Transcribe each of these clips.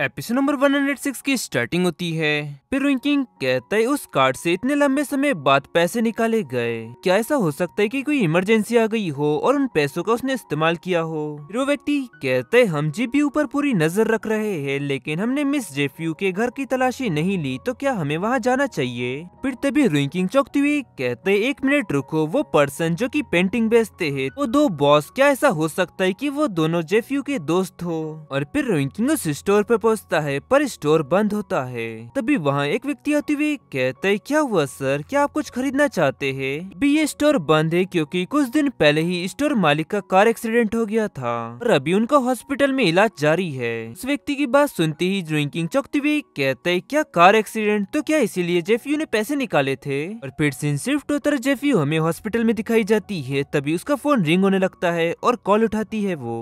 episode number 106 की starting होती है फिर किंग कहता है उस कार्ड से इतने लंबे समय बाद पैसे निकाले गए क्या ऐसा हो सकता है कि कोई इमरजेंसी आ गई हो और उन पैसों का उसने इस्तेमाल किया हो वो व्यक्ति कहते है हम भी ऊपर पूरी नजर रख रहे हैं लेकिन हमने मिस जेफ्यू के घर की तलाशी नहीं ली तो क्या हमें वहाँ जाना चाहिए फिर तभी रुइन चौकती हुई कहते एक मिनट रुको वो पर्सन जो की पेंटिंग बेचते है वो दो बॉस क्या ऐसा हो सकता है की वो दोनों जेफ्यू के दोस्त हो और फिर रुइन उस स्टोर पर पहुंचता है पर स्टोर बंद होता है तभी वहाँ एक व्यक्ति आते हुए कहते हैं क्या हुआ सर क्या आप कुछ खरीदना चाहते है भी ये स्टोर बंद है क्यूँकी कुछ दिन पहले ही स्टोर मालिक का कार एक्सीडेंट हो गया था और अभी उनका हॉस्पिटल में इलाज जारी है उस व्यक्ति की बात सुनते ही ड्रिंकिंग चौकती हुई कहते है क्या कार एक्सीडेंट तो क्या इसीलिए जेफयू ने पैसे निकाले थे और फिर सिंह शिफ्ट होता जेफयू हमें हॉस्पिटल में दिखाई जाती है तभी उसका फोन रिंग होने लगता है और कॉल उठाती है वो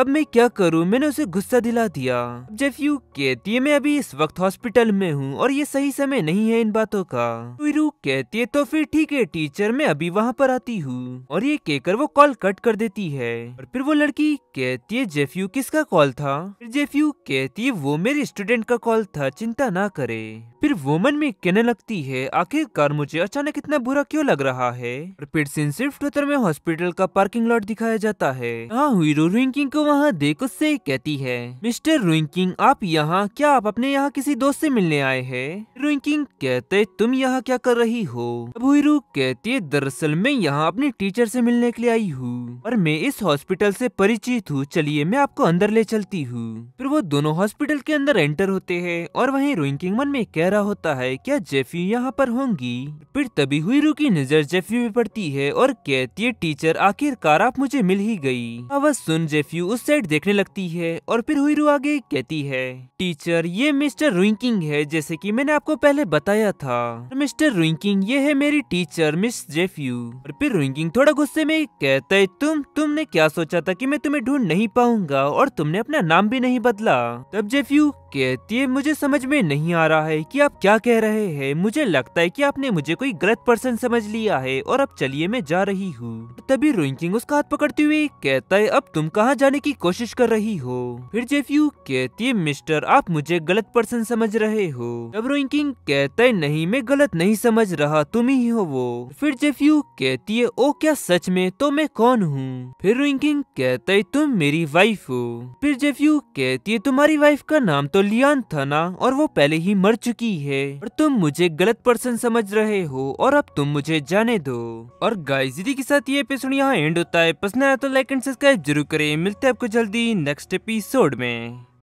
अब मैं क्या करूँ मैंने उसे गुस्सा दिला दिया जेफ्यू यू कहती है मैं अभी इस वक्त हॉस्पिटल में हूँ और ये सही समय नहीं है इन बातों का टुरू तो कहती है तो फिर ठीक है टीचर मैं अभी वहाँ पर आती हूँ और ये कहकर वो कॉल कट कर देती है और फिर वो लड़की कहती है जेफ्यू किसका कॉल था फिर जेफ्यू कहती है वो मेरे स्टूडेंट का कॉल था चिंता ना करे फिर वोमन में कहने लगती है आखिरकार मुझे अचानक इतना बुरा क्यों लग रहा है और फिर सीन शिफ्ट होते में हॉस्पिटल का पार्किंग लॉट दिखाया जाता है यहाँ हीरो रुइंकिंग को वहाँ देख उससे कहती है मिस्टर रुइंकिंग आप यहाँ क्या आप अपने यहाँ किसी दोस्त से मिलने आए है रुइंकिंग कहते तुम यहाँ क्या कर रही हो अब हीरो कहती है दरअसल मैं यहाँ अपने टीचर से मिलने के लिए आई हूँ और मैं इस हॉस्पिटल से परिचित हूँ चलिए मैं आपको अंदर ले चलती हूँ फिर वो दोनों हॉस्पिटल के अंदर एंटर होते है और वही रुइंकिंग मन में कह रहा होता है क्या जेफी यहाँ पर होंगी फिर तभी हुईरू की नजर जेफी में पड़ती है और कहती है टीचर आखिरकार आप मुझे मिल ही गई आवाज सुन जेफी उस साइड देखने लगती है और फिर हुईरू आगे कहती है टीचर ये मिस्टर रुइकिंग है जैसे कि मैंने आपको पहले बताया था मिस्टर रुइकिंग ये है मेरी टीचर मिस जेफ्यू और फिर रुइकिंग थोड़ा गुस्से में कहते है तुम तुमने क्या सोचा था की मैं तुम्हें ढूंढ नहीं पाऊंगा और तुमने अपना नाम भी नहीं बदला तब जेफ्यू कहती है मुझे समझ में नहीं आ रहा है कि आप क्या कह रहे हैं मुझे लगता है कि आपने मुझे कोई गलत पर्सन समझ लिया है और अब चलिए मैं जा रही हूँ तभी रोइंकिंग उसका हाथ पकड़ते हुए कहता है अब तुम कहाँ जाने की कोशिश कर रही हो फिर जेफ्यू कहती है मिस्टर आप मुझे गलत पर्सन समझ रहे हो तब रोइंकिंग कहता है नहीं मैं गलत नहीं समझ रहा तुम ही हो वो फिर जेफ्यू कहती है ओ क्या सच में तो मैं कौन हूँ फिर रोइंकिंग कहता है तुम मेरी वाइफ हो फिर जेफ्यू कहती है तुम्हारी वाइफ का नाम तो लियान था ना और वो पहले ही मर चुकी की है और तुम मुझे गलत पर्सन समझ रहे हो और अब तुम मुझे जाने दो और गाइस इसी के साथ ये एपिसोड यहाँ एंड होता है पसंद आया तो लाइक एंड सब्सक्राइब जरूर करें मिलते हैं आपको जल्दी नेक्स्ट एपिसोड में